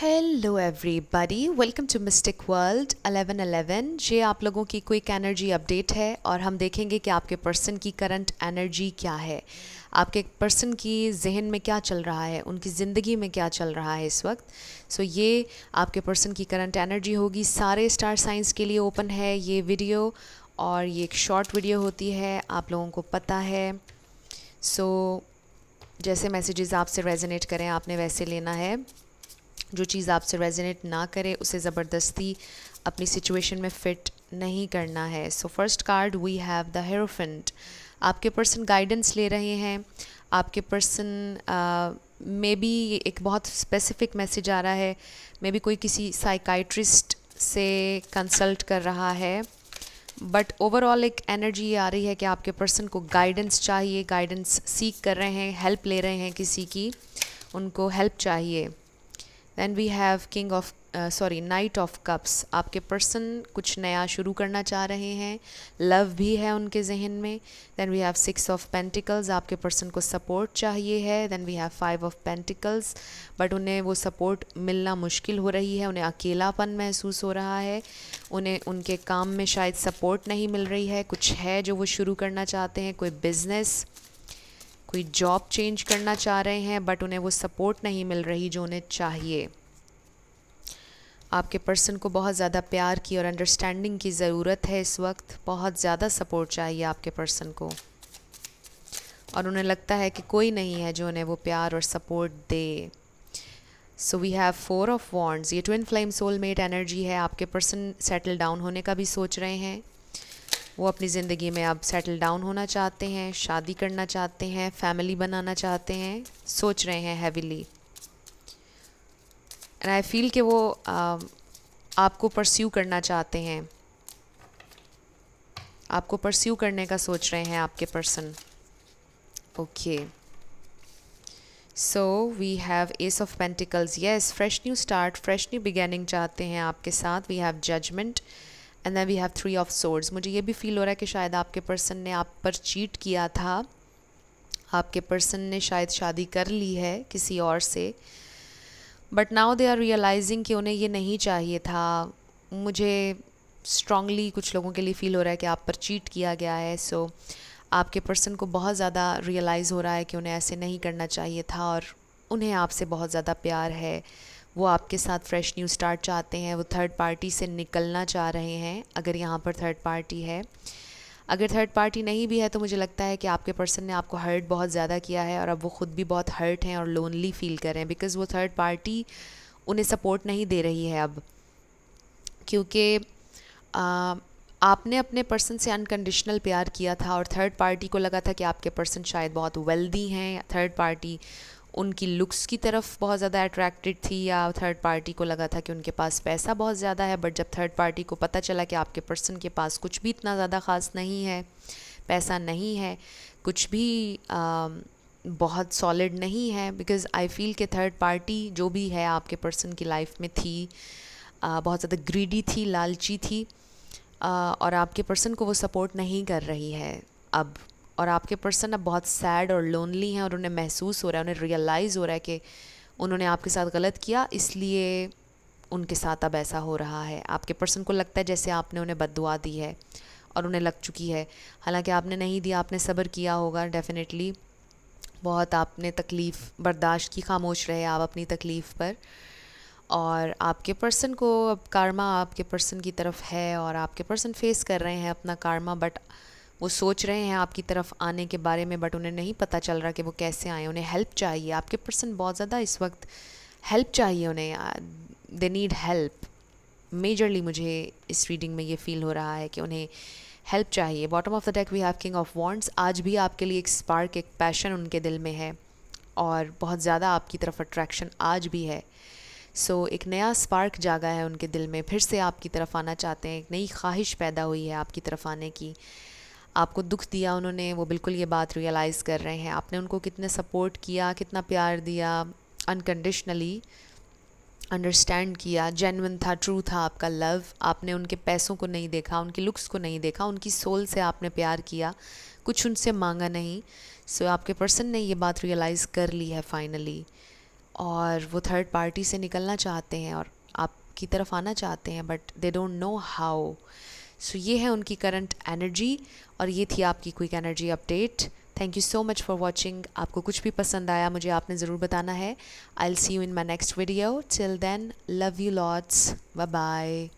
hello everybody welcome to mystic world 1111 ये आप लोगों की क्विक एनर्जी अपडेट है और हम देखेंगे कि आपके पर्सन की करंट एनर्जी क्या है आपके पर्सन की जहन में क्या चल रहा है उनकी ज़िंदगी में क्या चल रहा है इस वक्त सो so, ये आपके पर्सन की करंट एनर्जी होगी सारे स्टार साइंस के लिए ओपन है ये वीडियो और ये एक शॉर्ट वीडियो होती है आप लोगों को पता है सो so, जैसे मैसेजेस आपसे रेजनेट करें आपने वैसे लेना है जो चीज़ आपसे रेजिनेट ना करे उसे ज़बरदस्ती अपनी सिचुएशन में फ़िट नहीं करना है so first card we have the hierophant आपके पर्सन गाइडेंस ले रहे हैं आपके पर्सन मे बी एक बहुत स्पेसिफिक मैसेज आ रहा है मे बी कोई किसी साइकाइट्रिस्ट से कंसल्ट कर रहा है बट ओवरऑल एक एनर्जी आ रही है कि आपके पर्सन को गाइडेंस चाहिए गाइडेंस सीख कर रहे हैं हेल्प ले रहे हैं किसी की उनको हेल्प चाहिए then we have king of swords knight of cups आपके पर्सन कुछ नया शुरू करना चाह रहे हैं लव भी है उनके जहन में then we have six of pentacles आपके पर्सन को सपोर्ट चाहिए है then we have five of pentacles but उन्हें वो सपोर्ट मिलना मुश्किल हो रही है उन्हें अकेलापन महसूस हो रहा है उन्हें उनके काम में शायद सपोर्ट नहीं मिल रही है कुछ है जो वो शुरू करना चाहते हैं कोई बिज़नेस कोई जॉब चेंज करना चाह रहे हैं बट उन्हें वो सपोर्ट नहीं मिल रही जो उन्हें चाहिए आपके पर्सन को बहुत ज़्यादा प्यार की और अंडरस्टैंडिंग की ज़रूरत है इस वक्त बहुत ज़्यादा सपोर्ट चाहिए आपके पर्सन को और उन्हें लगता है कि कोई नहीं है जो उन्हें वो प्यार और सपोर्ट दे so we have four of wands ये ट्विन फ्लेम सोलमेट एनर्जी है आपके पर्सन सेटल डाउन होने का भी सोच रहे हैं वो अपनी ज़िंदगी में अब सेटल डाउन होना चाहते हैं शादी करना चाहते हैं फैमिली बनाना चाहते हैं सोच रहे हैं हैविली एंड आई फील कि वो uh, आपको परस्यू करना चाहते हैं आपको परस्यू करने का सोच रहे हैं आपके person okay so we have ace of pentacles yes fresh new start fresh new beginning चाहते हैं आपके साथ we have judgement and then we have three of swords मुझे ये भी फील हो रहा है कि शायद आपके पर्सन ने आप पर चीट किया था आपके पर्सन ने शायद शादी कर ली है किसी और से but now they are realising कि उन्हें ये नहीं चाहिए था मुझे स्ट्रांगली कुछ लोगों के लिए फ़ील हो रहा है कि आप पर चीट किया गया है सो so, आपके पर्सन को बहुत ज़्यादा रियलाइज़ हो रहा है कि उन्हें ऐसे नहीं करना चाहिए था और उन्हें आपसे बहुत ज़्यादा प्यार है वो आपके साथ फ्रेश न्यू स्टार्ट चाहते हैं वो थर्ड पार्टी से निकलना चाह रहे हैं अगर यहाँ पर थर्ड पार्टी है अगर थर्ड पार्टी नहीं भी है तो मुझे लगता है कि आपके पर्सन ने आपको हर्ट बहुत ज़्यादा किया है और अब वो ख़ुद भी बहुत हर्ट हैं और लोनली फील कर रहे हैं बिकॉज़ वो थर्ड पार्टी उन्हें सपोर्ट नहीं दे रही है अब क्योंकि आपने अपने पर्सन से अनकंडीशनल प्यार किया था और थर्ड पार्टी को लगा था कि आपके पर्सन शायद बहुत वेल्दी हैं थर्ड पार्टी उनकी लुक्स की तरफ बहुत ज़्यादा अट्रैक्टेड थी या थर्ड पार्टी को लगा था कि उनके पास पैसा बहुत ज़्यादा है बट जब थर्ड पार्टी को पता चला कि आपके पर्सन के पास कुछ भी इतना ज़्यादा ख़ास नहीं है पैसा नहीं है कुछ भी आ, बहुत सॉलिड नहीं है बिकॉज़ आई फील के थर्ड पार्टी जो भी है आपके पर्सन की लाइफ में थी आ, बहुत ज़्यादा ग्रीडी थी लालची थी आ, और आपके पर्सन को वो सपोर्ट नहीं कर रही है अब और आपके पर्सन अब बहुत सैड और लोनली हैं और उन्हें महसूस हो रहा है उन्हें रियलाइज़ हो रहा है कि उन्होंने आपके साथ गलत किया इसलिए उनके साथ अब ऐसा हो रहा है आपके पर्सन को लगता है जैसे आपने उन्हें बददुआ दी है और उन्हें लग चुकी है हालांकि आपने नहीं दिया आपने सब्र किया होगा डेफ़िनेटली बहुत आपने तकलीफ़ बर्दाश्त की खामोश रहे आप अपनी तकलीफ़ पर और आपके पर्सन को अब कारमा आपके पर्सन की तरफ है और आपके पर्सन फेस कर रहे हैं अपना कारमा बट वो सोच रहे हैं आपकी तरफ आने के बारे में बट उन्हें नहीं पता चल रहा कि वो कैसे आए उन्हें हेल्प चाहिए आपके पर्सन बहुत ज़्यादा इस वक्त हेल्प चाहिए उन्हें दे नीड हेल्प मेजरली मुझे इस रीडिंग में ये फील हो रहा है कि उन्हें हेल्प चाहिए bottom of the deck we have king of wands आज भी आपके लिए एक स्पार्क एक पैशन उनके दिल में है और बहुत ज़्यादा आपकी तरफ अट्रैक्शन आज भी है सो so, एक नया स्पार्क जागा है उनके दिल में फिर से आपकी तरफ आना चाहते हैं एक नई ख्वाहिश पैदा हुई है आपकी तरफ आने की आपको दुख दिया उन्होंने वो बिल्कुल ये बात रियलाइज़ कर रहे हैं आपने उनको कितने सपोर्ट किया कितना प्यार दिया अनकंडीशनली अंडरस्टैंड किया जेनवन था ट्रू था आपका लव आपने उनके पैसों को नहीं देखा उनकी लुक्स को नहीं देखा उनकी सोल से आपने प्यार किया कुछ उनसे मांगा नहीं सो so, आपके पर्सन ने ये बात रियलाइज़ कर ली है फाइनली और वो थर्ड पार्टी से निकलना चाहते हैं और आपकी तरफ आना चाहते हैं but they don't know how so so, ये है उनकी करंट एनर्जी और ये थी आपकी quick energy update thank you so much for watching आपको कुछ भी पसंद आया मुझे आपने ज़रूर बताना है I'll see you in my next video till then love you lots bye bye